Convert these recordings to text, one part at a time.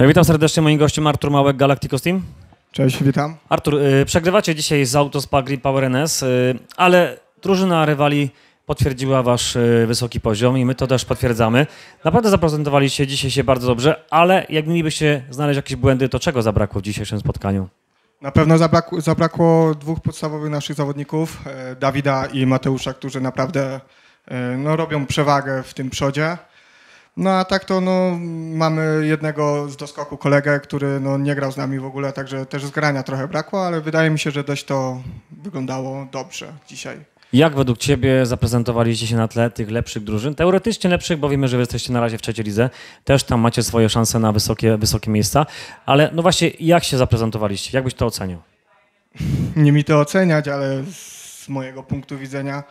Witam serdecznie, moim gościem Artur Małek, Galacticos Team. Cześć, witam. Artur, y, przegrywacie dzisiaj z Autospa Grip Power NS, y, ale drużyna rywali potwierdziła wasz y, wysoki poziom i my to też potwierdzamy. Naprawdę zaprezentowaliście dzisiaj się bardzo dobrze, ale jak mielibyście znaleźć jakieś błędy, to czego zabrakło w dzisiejszym spotkaniu? Na pewno zabrakło, zabrakło dwóch podstawowych naszych zawodników, e, Dawida i Mateusza, którzy naprawdę e, no, robią przewagę w tym przodzie. No a tak to no, mamy jednego z doskoku kolegę, który no, nie grał z nami w ogóle, także też zgrania trochę brakło, ale wydaje mi się, że dość to wyglądało dobrze dzisiaj. Jak według Ciebie zaprezentowaliście się na tle tych lepszych drużyn? Teoretycznie lepszych, bo wiemy, że jesteście na razie w trzeciej lidze. Też tam macie swoje szanse na wysokie, wysokie miejsca. Ale no właśnie, jak się zaprezentowaliście? Jak byś to ocenił? Nie mi to oceniać, ale z mojego punktu widzenia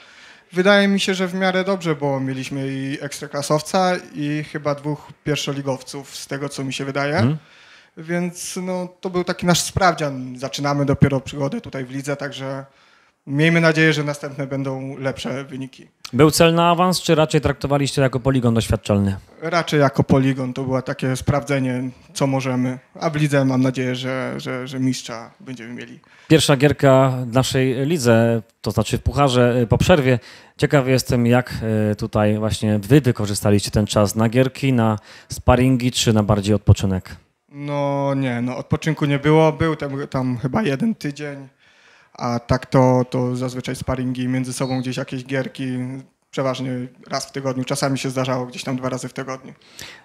wydaje mi się, że w miarę dobrze, bo mieliśmy i ekstraklasowca i chyba dwóch pierwszoligowców, z tego co mi się wydaje. Hmm. Więc no, to był taki nasz sprawdzian. Zaczynamy dopiero przygodę tutaj w lidze, także miejmy nadzieję, że następne będą lepsze wyniki. Był cel na awans, czy raczej traktowaliście jako poligon doświadczalny? Raczej jako poligon, to było takie sprawdzenie, co możemy, a w lidze mam nadzieję, że, że, że mistrza będziemy mieli. Pierwsza gierka w naszej lidze, to znaczy w pucharze y, po przerwie. Ciekawy jestem, jak y, tutaj właśnie wy wykorzystaliście ten czas na gierki, na sparingi, czy na bardziej odpoczynek? No nie, no odpoczynku nie było, był tam, tam chyba jeden tydzień a tak to, to zazwyczaj sparingi między sobą gdzieś jakieś gierki, przeważnie raz w tygodniu. Czasami się zdarzało gdzieś tam dwa razy w tygodniu.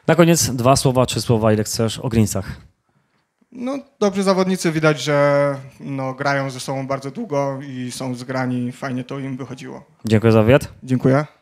Na koniec dwa słowa, trzy słowa, ile chcesz o Greensach. No, dobrzy zawodnicy widać, że no, grają ze sobą bardzo długo i są zgrani. Fajnie to im wychodziło. Dziękuję za wywiad. Dziękuję.